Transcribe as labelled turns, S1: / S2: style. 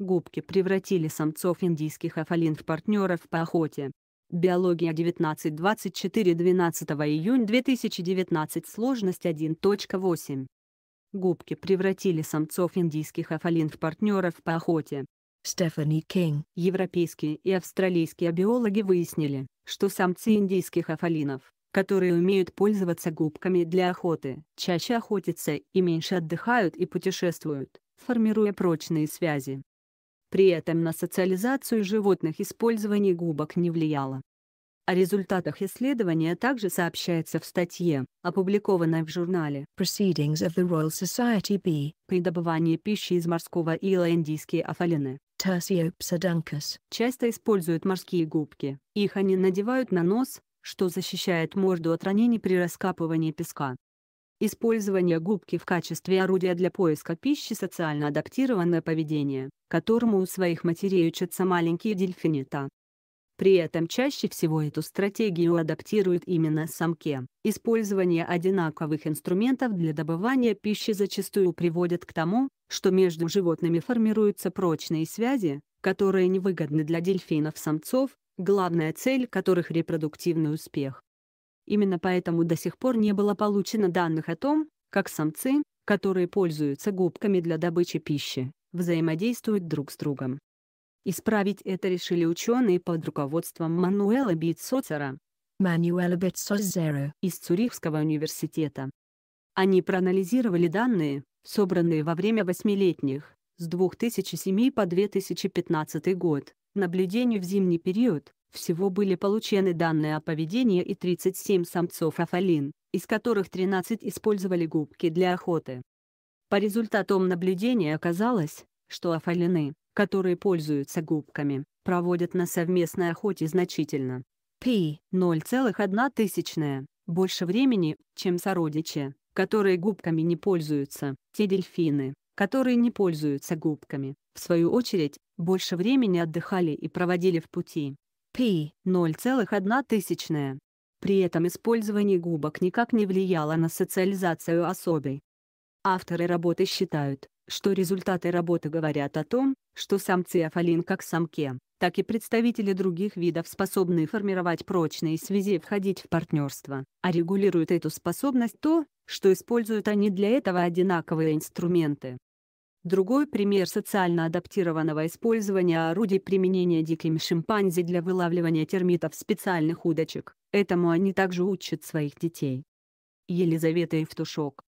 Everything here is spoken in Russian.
S1: Губки превратили самцов индийских афалин в партнеров по охоте. Биология 1924 12 июнь 2019 сложность 1.8. Губки превратили самцов индийских афалин в партнеров по охоте. Стефани Кинг. Европейские и австралийские биологи выяснили, что самцы индийских афалинов, которые умеют пользоваться губками для охоты, чаще охотятся и меньше отдыхают и путешествуют, формируя прочные связи. При этом на социализацию животных использование губок не влияло. О результатах исследования также сообщается в статье, опубликованной в журнале Proceedings of the Royal Society B при добывании пищи из морского ила индийские афалины. Terciopsedunkus. Часто используют морские губки. Их они надевают на нос, что защищает морду от ранений при раскапывании песка. Использование губки в качестве орудия для поиска пищи социально адаптированное поведение, которому у своих матерей учатся маленькие дельфинята. При этом чаще всего эту стратегию адаптируют именно самки. Использование одинаковых инструментов для добывания пищи зачастую приводит к тому, что между животными формируются прочные связи, которые невыгодны для дельфинов-самцов, главная цель которых репродуктивный успех. Именно поэтому до сих пор не было получено данных о том, как самцы, которые пользуются губками для добычи пищи, взаимодействуют друг с другом. Исправить это решили ученые под руководством Мануэла Битсоцера из Цюрихского университета. Они проанализировали данные, собранные во время восьмилетних, с 2007 по 2015 год, наблюдений в зимний период, всего были получены данные о поведении и 37 самцов афалин, из которых 13 использовали губки для охоты. По результатам наблюдения оказалось, что афалины, которые пользуются губками, проводят на совместной охоте значительно. (p 0,1 больше времени, чем сородичи, которые губками не пользуются, те дельфины, которые не пользуются губками, в свою очередь, больше времени отдыхали и проводили в пути π 0,1. При этом использование губок никак не влияло на социализацию особей. Авторы работы считают, что результаты работы говорят о том, что самцы афалин как самке, так и представители других видов способны формировать прочные связи и входить в партнерство, а регулирует эту способность то, что используют они для этого одинаковые инструменты. Другой пример социально адаптированного использования орудий применения диким шимпанзе для вылавливания термитов специальных удочек. Этому они также учат своих детей. Елизавета Евтушок